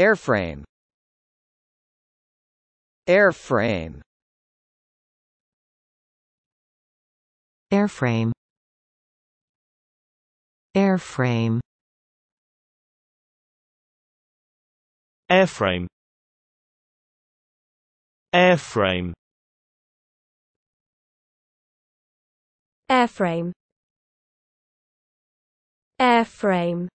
Airframe Airframe Airframe Airframe Airframe Airframe Airframe Airframe